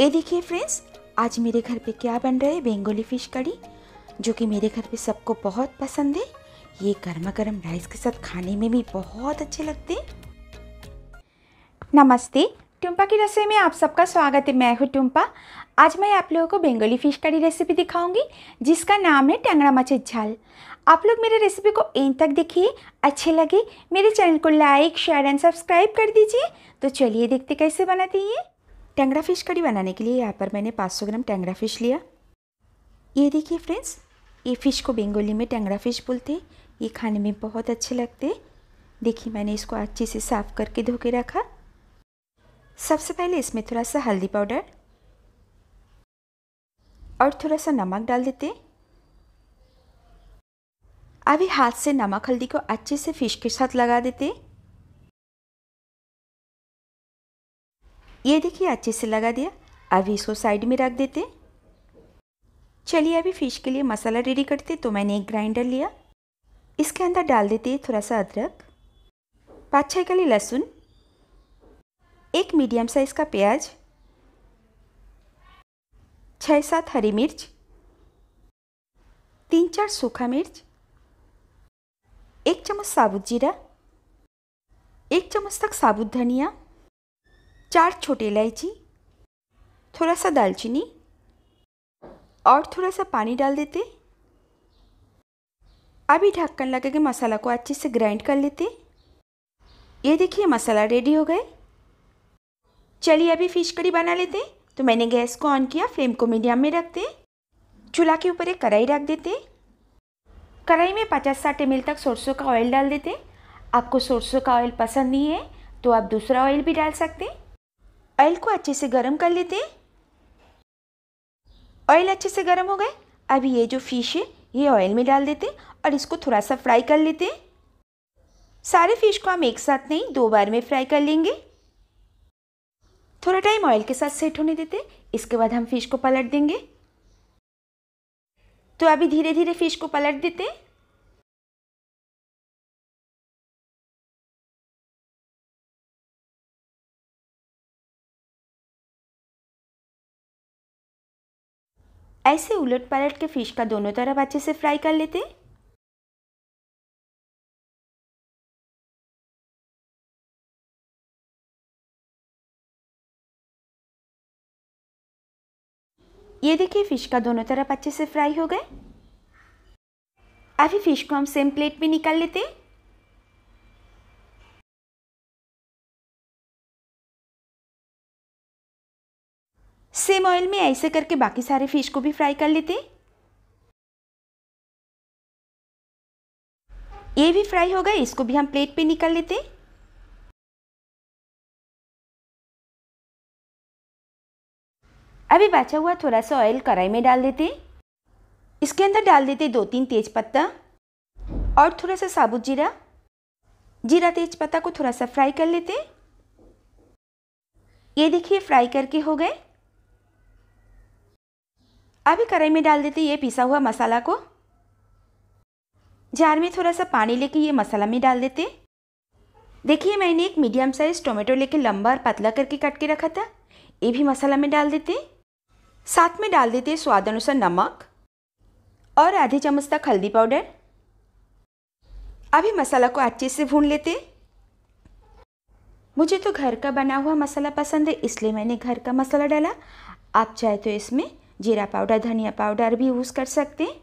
ये देखिए फ्रेंड्स आज मेरे घर पे क्या बन रहा है बेंगोली फ़िश कड़ी जो कि मेरे घर पे सबको बहुत पसंद है ये गर्मा गर्म राइस के साथ खाने में भी बहुत अच्छे लगते हैं नमस्ते टुम्पा की रसोई में आप सबका स्वागत है मैं हूँ टुम्पा आज मैं आप लोगों को बेंगोली फ़िश करी रेसिपी दिखाऊंगी जिसका नाम है टंगड़ा मछली झाल आप लोग मेरे रेसिपी को इन तक देखिए अच्छे लगे मेरे चैनल को लाइक शेयर एंड सब्सक्राइब कर दीजिए तो चलिए देखते कैसे बनाती है ये टेंगड़ा फिश कड़ी बनाने के लिए यहाँ पर मैंने 500 ग्राम टेंगड़ा फिश लिया ये देखिए फ्रेंड्स ये फ़िश को बेंगोली में टेंगड़ा फिश बोलते ये खाने में बहुत अच्छे लगते देखिए मैंने इसको अच्छे से साफ़ करके धो के रखा सबसे पहले इसमें थोड़ा सा हल्दी पाउडर और थोड़ा सा नमक डाल देते अभी हाथ से नमक हल्दी को अच्छे से फ़िश के साथ लगा देते ये देखिए अच्छे से लगा दिया अभी इसको साइड में रख देते चलिए अभी फ़िश के लिए मसाला रेडी करते तो मैंने एक ग्राइंडर लिया इसके अंदर डाल देते थोड़ा सा अदरक पाँच छः कली लहसुन एक मीडियम साइज़ का प्याज छः सात हरी मिर्च तीन चार सूखा मिर्च एक चम्मच साबुत जीरा एक चम्मच तक साबुत धनिया चार छोटी इलायची थोड़ा सा दालचीनी और थोड़ा सा पानी डाल देते अभी ढक्कन लगा के मसाला को अच्छे से ग्राइंड कर लेते ये देखिए मसाला रेडी हो गए चलिए अभी फिश करी बना लेते तो मैंने गैस को ऑन किया फ्लेम को मीडियम में रखते चूल्हा के ऊपर एक कढ़ाई रख देते कढ़ाई में पचास साठ एम तक सरसों का ऑयल डाल देते आपको सरसों का ऑयल पसंद नहीं है तो आप दूसरा ऑयल भी डाल सकते हैं ऑयल को अच्छे से गर्म कर लेते हैं ऑयल अच्छे से गर्म हो गए अब ये जो फिश है ये ऑयल में डाल देते हैं और इसको थोड़ा सा फ्राई कर लेते हैं सारे फिश को हम एक साथ नहीं दो बार में फ्राई कर लेंगे थोड़ा टाइम ऑयल के साथ सेट होने देते इसके बाद हम फिश को पलट देंगे तो अभी धीरे धीरे फिश को पलट देते हैं ऐसे उलट पलट के फ़िश का दोनों तरफ अच्छे से फ्राई कर लेते हैं ये देखिए फ़िश का दोनों तरफ अच्छे से फ्राई हो गए अभी फ़िश को हम सेम प्लेट में निकाल लेते हैं सेम ऑयल में ऐसे करके बाकी सारे फिश को भी फ्राई कर लेते ये भी फ्राई हो गए इसको भी हम प्लेट पे निकाल लेते अभी बचा हुआ थोड़ा सा ऑयल कढ़ाई में डाल देते इसके अंदर डाल देते दो तीन तेज पत्ता और थोड़ा सा साबुत जीरा जीरा तेज पत्ता को थोड़ा सा फ्राई कर लेते ये देखिए फ्राई करके हो गए अभी कढ़ाई में डाल देते ये पिसा हुआ मसाला को जार में थोड़ा सा पानी लेके ये मसाला में डाल देते देखिए मैंने एक मीडियम साइज़ टोमेटो लेके लंबा और पतला करके कट के रखा था ये भी मसाला में डाल देते साथ में डाल देते स्वाद अनुसार नमक और आधे चम्मच तक हल्दी पाउडर अभी मसाला को अच्छे से भून लेते मुझे तो घर का बना हुआ मसाला पसंद है इसलिए मैंने घर का मसाला डाला आप चाहे तो इसमें जीरा पाउडर धनिया पाउडर भी यूज़ कर सकते हैं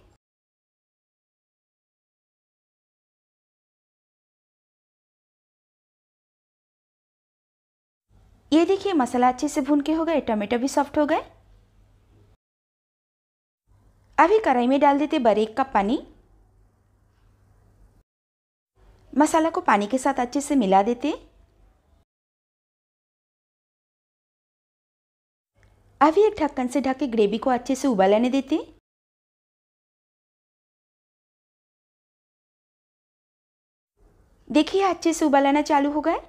ये देखिए मसाला अच्छे से भून के हो गए टमाटो भी सॉफ्ट हो गए अभी कढ़ाई में डाल देते बरेक का पानी मसाला को पानी के साथ अच्छे से मिला देते अभी एक ढक्कन से ढक के ग्रेवी को अच्छे से उबाल देते देखिए अच्छे से उबालाना चालू हो गए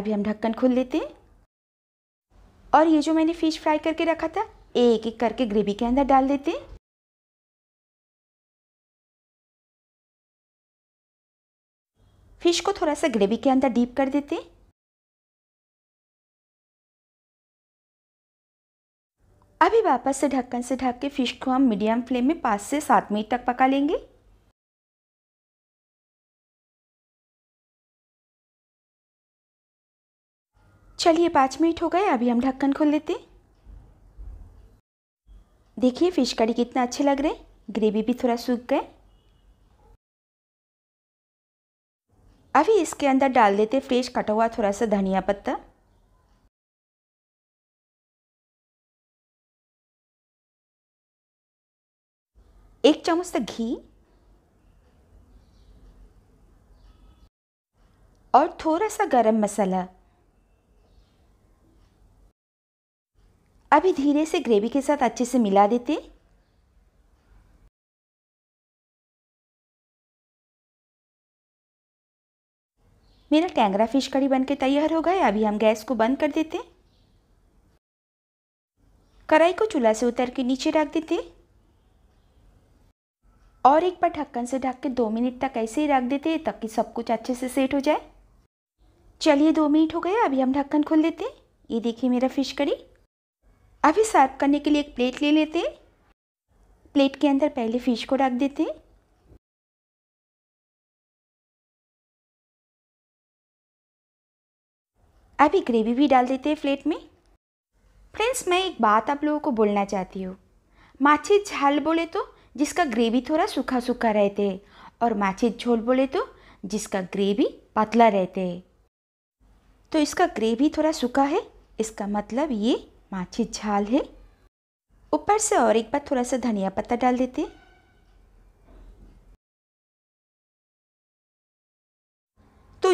अभी हम ढक्कन खोल लेते हैं और ये जो मैंने फ़िश फ्राई करके रखा था एक एक करके ग्रेवी के अंदर डाल देते हैं फिश को थोड़ा सा ग्रेवी के अंदर डीप कर देते हैं अभी वापस से ढक्कन से ढक के फिश को हम मीडियम फ्लेम में पाँच से सात मिनट तक पका लेंगे चलिए पाँच मिनट हो गए अभी हम ढक्कन खोल लेते देखिए फिश कड़ी कितना अच्छे लग रहे ग्रेवी भी थोड़ा सूख गए अभी इसके अंदर डाल देते फ्रेश कटा हुआ थोड़ा सा धनिया पत्ता एक चम्मच तक घी और थोड़ा सा गरम मसाला अभी धीरे से ग्रेवी के साथ अच्छे से मिला देते मेरा टैंगरा फिश कड़ी बनके तैयार हो गया अभी हम गैस को बंद कर देते कढ़ाई को चूल्हा से उतर के नीचे रख देते और एक बार ढक्कन से ढक के दो मिनट तक ऐसे ही रख देते ताकि सब कुछ अच्छे से सेट हो जाए चलिए दो मिनट हो गए अभी हम ढक्कन खोल लेते हैं ये देखिए मेरा फिश करी अभी सर्व करने के लिए एक प्लेट ले लेते हैं प्लेट के अंदर पहले फिश को रख देते हैं अभी ग्रेवी भी डाल देते हैं प्लेट में फ्रेंड्स मैं एक बात आप लोगों को बोलना चाहती हूँ माछी झाल बोले तो जिसका ग्रेवी थोड़ा सूखा सूखा रहते है और माछी झोल बोले तो जिसका ग्रेवी पतला रहते तो इसका ग्रेवी थोड़ा सूखा है इसका मतलब ये माछी झाल है ऊपर से और एक बार थोड़ा सा धनिया पत्ता डाल देते हैं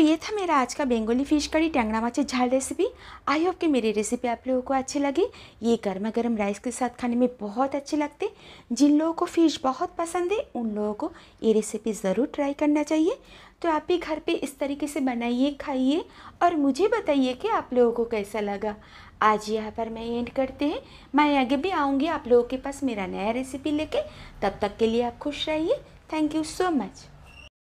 ये था मेरा आज का बेंगोली फिश करी टेंगड़ा माचे झाल रेसिपी आई होप कि मेरी रेसिपी आप लोगों को अच्छी लगी ये गर्मा गर्म राइस के साथ खाने में बहुत अच्छे लगते जिन लोगों को फिश बहुत पसंद है उन लोगों को ये रेसिपी ज़रूर ट्राई करना चाहिए तो आप भी घर पे इस तरीके से बनाइए खाइए और मुझे बताइए कि आप लोगों को कैसा लगा आज यहाँ पर मैं एंड करते हैं मैं आगे भी आऊँगी आप लोगों के पास मेरा नया रेसिपी लेके तब तक के लिए आप खुश रहिए थैंक यू सो मच